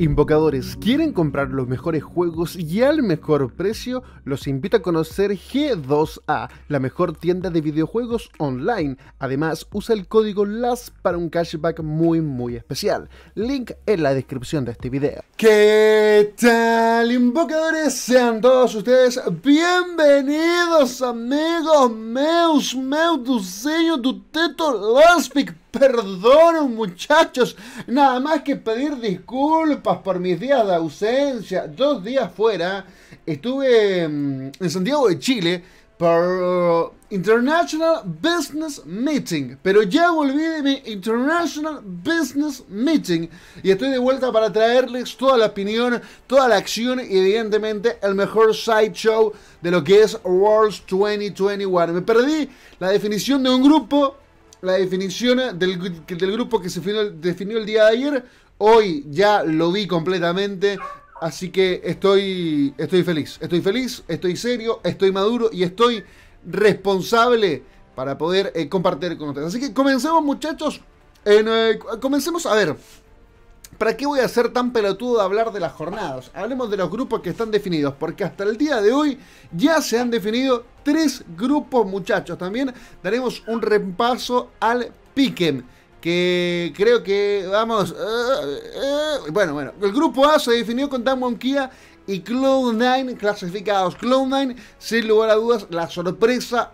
Invocadores, ¿quieren comprar los mejores juegos y al mejor precio? Los invito a conocer G2A, la mejor tienda de videojuegos online. Además, usa el código LAS para un cashback muy muy especial. Link en la descripción de este video. ¿Qué tal, Invocadores? Sean todos ustedes bienvenidos, amigos meus, meu tu teto, ¡Perdón, muchachos. Nada más que pedir disculpas por mis días de ausencia. Dos días fuera. Estuve mm, en Santiago de Chile por International Business Meeting. Pero ya volví de mi International Business Meeting. Y estoy de vuelta para traerles toda la opinión, toda la acción y evidentemente el mejor sideshow de lo que es Worlds 2021. Me perdí la definición de un grupo la definición del, grupo que se definió, el día de ayer. Hoy ya lo vi completamente. Así que estoy, estoy feliz, estoy feliz, estoy serio, estoy maduro y estoy responsable para poder eh, compartir con ustedes. Así que comencemos muchachos, eh, comencemos a ver, ¿para qué voy a ser tan pelotudo de hablar de las jornadas? Hablemos de los grupos que están definidos, porque hasta el día de hoy ya se han definido tres grupos, muchachos. También daremos un repaso al Piquen que creo que vamos. Eh, eh, bueno, bueno. El grupo A se definió con Dan Kia y Cloud9 clasificados. Cloud9, sin lugar a dudas, la sorpresa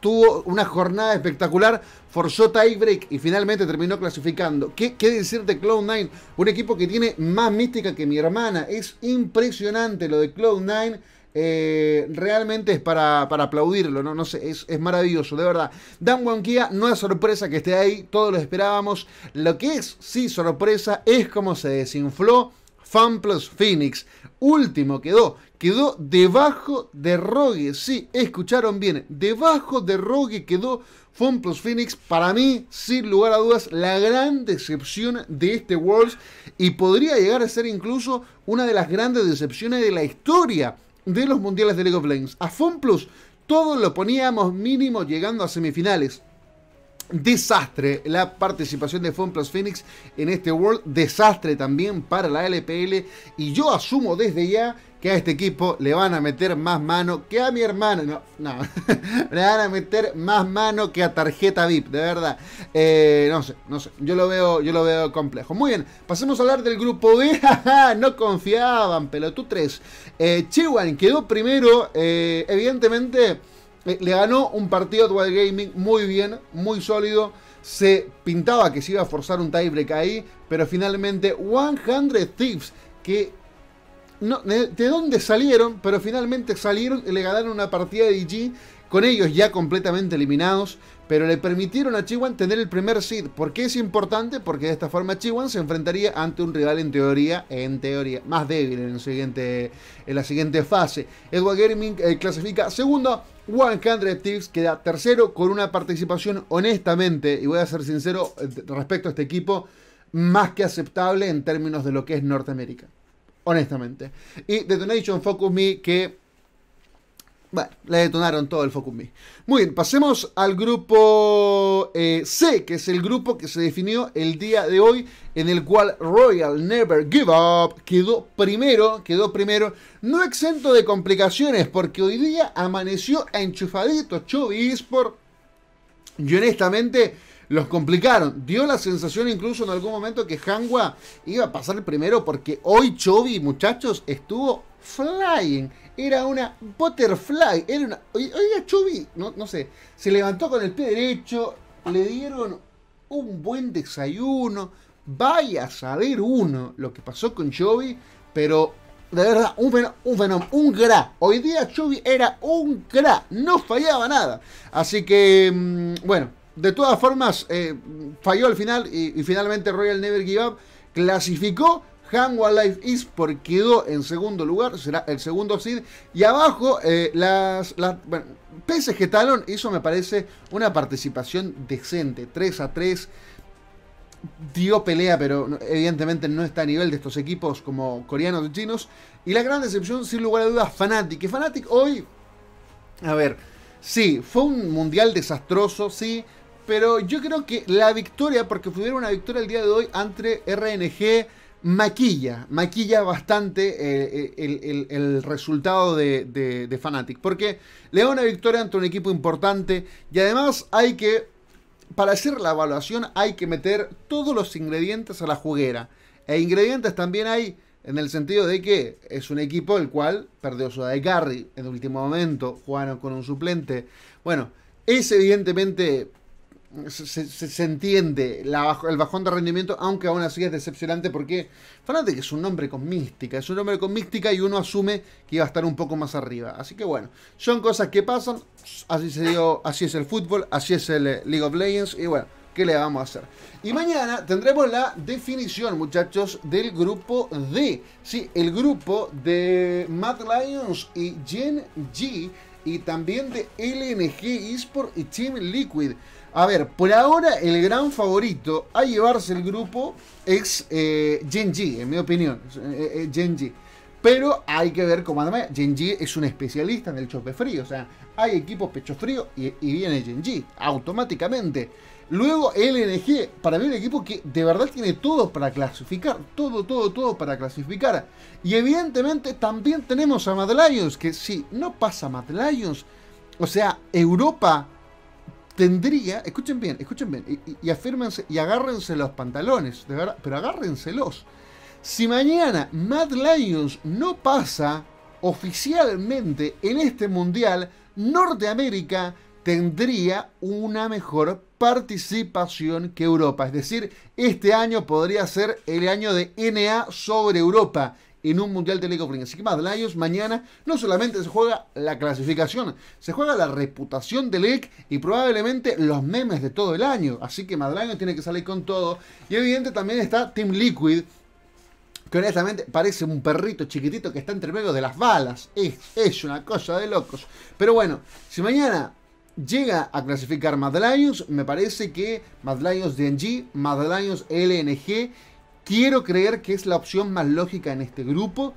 tuvo una jornada espectacular, forzó tiebreak y finalmente terminó clasificando. ¿Qué, qué decir de Cloud9? Un equipo que tiene más mística que mi hermana. Es impresionante lo de Cloud9. Eh, realmente es para, para, aplaudirlo, ¿no? No sé, es, es maravilloso, de verdad. Dan Wonkia, no es sorpresa que esté ahí, todos lo esperábamos. Lo que es, sí, sorpresa, es cómo se desinfló Fan Plus Phoenix. Último quedó, quedó debajo de Rogue. Sí, escucharon bien. Debajo de Rogue quedó Plus Phoenix. Para mí, sin lugar a dudas, la gran decepción de este Worlds. Y podría llegar a ser incluso una de las grandes decepciones de la historia de los mundiales de League of Legends. A Plus todos lo poníamos mínimo llegando a semifinales. Desastre la participación de Funplus Phoenix en este World. Desastre también para la LPL. Y yo asumo desde ya que a este equipo le van a meter más mano que a mi hermano. No, no. le van a meter más mano que a tarjeta VIP, de verdad. Eh, no sé, no sé. Yo lo veo, yo lo veo complejo. Muy bien, pasemos a hablar del grupo B. no confiaban, pelotú 3. Eh, Chihuahua quedó primero. Eh, evidentemente eh, le ganó un partido a Edward Gaming muy bien, muy sólido. Se pintaba que se iba a forzar un tiebreak ahí, pero finalmente 100 Thieves, que no, de, dónde salieron, pero finalmente salieron y le ganaron una partida de DG, con ellos ya completamente eliminados, pero le permitieron a Chiwan tener el primer seed. ¿Por qué es importante? Porque de esta forma Chiwan se enfrentaría ante un rival en teoría, en teoría, más débil en, la siguiente fase. Edward Gaming eh, clasifica segundo, 100 Tips queda tercero con una participación honestamente, y voy a ser sincero eh, respecto a este equipo, más que aceptable en términos de lo que es Norteamérica. Honestamente. Y Detonation Focus Me, que bueno, le detonaron todo el Focumbi. Muy bien, pasemos al grupo eh, C, que es el grupo que se definió el día de hoy, en el cual Royal Never Give Up quedó primero, quedó primero, no exento de complicaciones, porque hoy día amaneció enchufadito Chubby Esport. Y honestamente, los complicaron. Dio la sensación incluso en algún momento que Hangua iba a pasar primero porque hoy Chovy, muchachos, estuvo flying. Era una butterfly. Era una. Chubby, no, sé. Se levantó con el pie derecho. Le dieron un buen desayuno. Vaya a saber uno lo que pasó con Chubby. Pero de verdad, un fenómeno, un un Hoy día Chubby era un Gran, no fallaba nada. Así que, mm, bueno, de todas formas, eh, falló al final y, finalmente Royal Never Give Up clasificó Life Porque quedó en segundo lugar, será el segundo seed. Y abajo, eh, las, bueno, PSG Talon Eso me parece, una participación decente. 3 a 3. Dio pelea, pero evidentemente no está a nivel de estos equipos como coreanos y chinos. Y la gran decepción, sin lugar a dudas, Fnatic. Que Fnatic hoy. A ver, sí, fue un mundial desastroso, sí. Pero yo creo que la victoria, porque fue una victoria el día de hoy entre RNG maquilla, maquilla bastante eh, eh, el, resultado de, de, Fanatic. Porque le da una victoria ante un equipo importante y además hay que, para hacer la evaluación, hay que meter todos los ingredientes a la juguera. E ingredientes también hay en el sentido de que es un equipo el cual perdió su de carry en el último momento, jugaron con un suplente. Bueno, es evidentemente se, se, entiende el bajón de rendimiento, aunque aún así es decepcionante porque que es un nombre con mística, es un nombre con mística y uno asume que iba a estar un poco más arriba. Así que bueno, son cosas que pasan, así se dio, así es el fútbol, así es el eh, League of Legends y bueno, ¿qué le vamos a hacer? Y mañana tendremos la definición, muchachos, del grupo D. Sí, el grupo de Mad Lions y Gen G y también de LNG Esport y Team Liquid. A ver, por ahora el gran favorito a llevarse el grupo es eh, Genji, en mi opinión. Eh, eh, eh, Genji. Pero hay que ver cómo anda. Genji es un especialista en el chope frío. O sea, hay equipos pecho frío y, viene Genji automáticamente. Luego LNG, para mí un equipo que de verdad tiene todo para clasificar. Todo, todo, todo para clasificar. Y evidentemente también tenemos a Mad Lions, que si no pasa Mad Lions, o sea, Europa tendría, escuchen bien, escuchen bien, y, afírmense, y agárrense los pantalones, de verdad, pero agárrenselos. Si mañana Mad Lions no pasa oficialmente en este mundial, Norteamérica tendría una mejor participación que Europa. Es decir, este año podría ser el año de NA sobre Europa en un Mundial de League of Legends. Así que Mad Lions mañana no solamente se juega la clasificación, se juega la reputación de League y probablemente los memes de todo el año. Así que Mad Lions tiene que salir con todo. Y evidente también está Team Liquid, que honestamente parece un perrito chiquitito que está entre medio de las balas. Es, una cosa de locos. Pero bueno, si mañana llega a clasificar Mad Lions, me parece que Mad Lions DNG, Mad Lions LNG Quiero creer que es la opción más lógica en este grupo,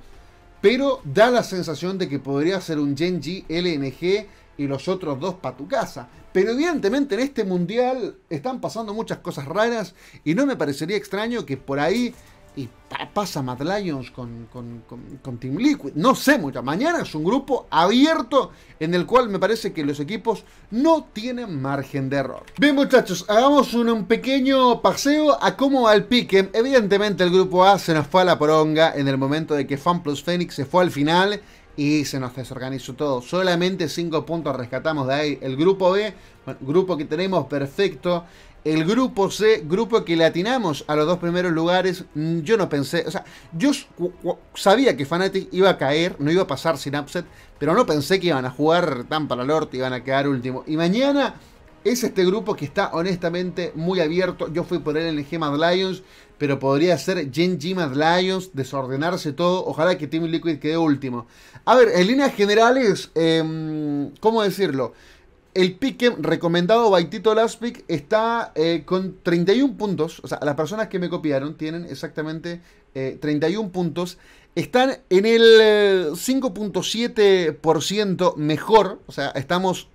pero da la sensación de que podría ser un Genji LNG y los otros dos para tu casa. Pero evidentemente en este mundial están pasando muchas cosas raras y no me parecería extraño que por ahí y pasa Mad Lions con, con, Team Liquid. No sé mucho. Mañana es un grupo abierto en el cual me parece que los equipos no tienen margen de error. Bien muchachos, hagamos un, pequeño paseo a cómo va el pique. Evidentemente el grupo A se nos fue a la poronga en el momento de que Fan Plus Phoenix se fue al final y se nos desorganizó todo. Solamente 5 puntos rescatamos de ahí. El grupo B, grupo que tenemos perfecto. El grupo C, grupo que latinamos a los dos primeros lugares, mm, yo no pensé, o sea, yo sabía que Fnatic iba a caer, no iba a pasar sin upset, pero no pensé que iban a jugar tan para el norte, iban a quedar último. Y mañana es este grupo que está honestamente muy abierto. Yo fui por él en el G-Mad Lions, pero podría ser Gen G-Mad Lions, desordenarse todo. Ojalá que Team Liquid quede último. A ver, en líneas generales, em, ¿cómo decirlo? El pick em, recomendado by Tito Laspic está eh, con 31 puntos. O sea, las personas que me copiaron tienen exactamente 31 eh, puntos. Están en el 5.7% eh, mejor. O sea, estamos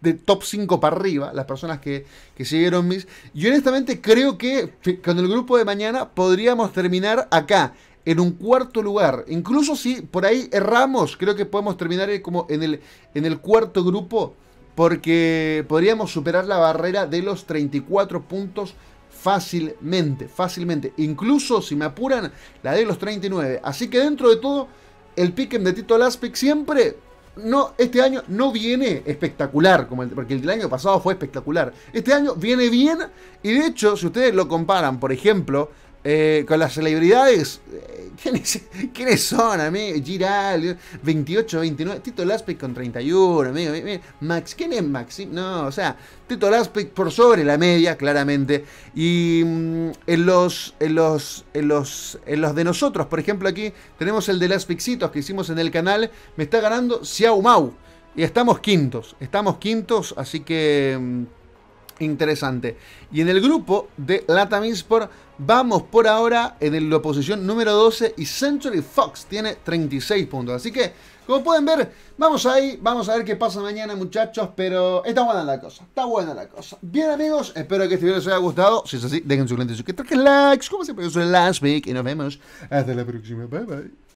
de top 5 para arriba, las personas que, siguieron mis. Y honestamente creo que con el grupo de mañana podríamos terminar acá, en un cuarto lugar. Incluso si por ahí erramos, creo que podemos terminar eh, como en el, en el cuarto grupo, porque podríamos superar la barrera de los 34 puntos fácilmente, fácilmente. Incluso si me apuran, la de los 39. Así que dentro de todo, el piquen de Tito Laspic siempre no, este año no viene espectacular, como porque el año pasado fue espectacular. Este año viene bien y de hecho, si ustedes lo comparan, por ejemplo, eh, con las celebridades. Eh, ¿Quiénes, son, amigo? Giral, 28, 29. Tito Laspic con 31, amigo. Max, ¿quién es Max? No, o sea, Tito Laspic por sobre la media, claramente. Y mm, en, los, en, los, en, los, en los de nosotros, por ejemplo, aquí tenemos el de Laspicitos que hicimos en el canal. Me está ganando Xiao Mau. Y estamos quintos, estamos quintos, así que mm, interesante. Y en el grupo de Latamispor Vamos por ahora en la posición número 12 y Century Fox tiene 36 puntos. Así que, como pueden ver, vamos ahí, vamos a ver qué pasa mañana muchachos, pero está buena la cosa, está buena la cosa. Bien amigos, espero que este video les haya gustado. Si es así, dejen su like, suscríbanse, que likes, como siempre yo soy Last Week y nos vemos hasta la próxima. Bye bye.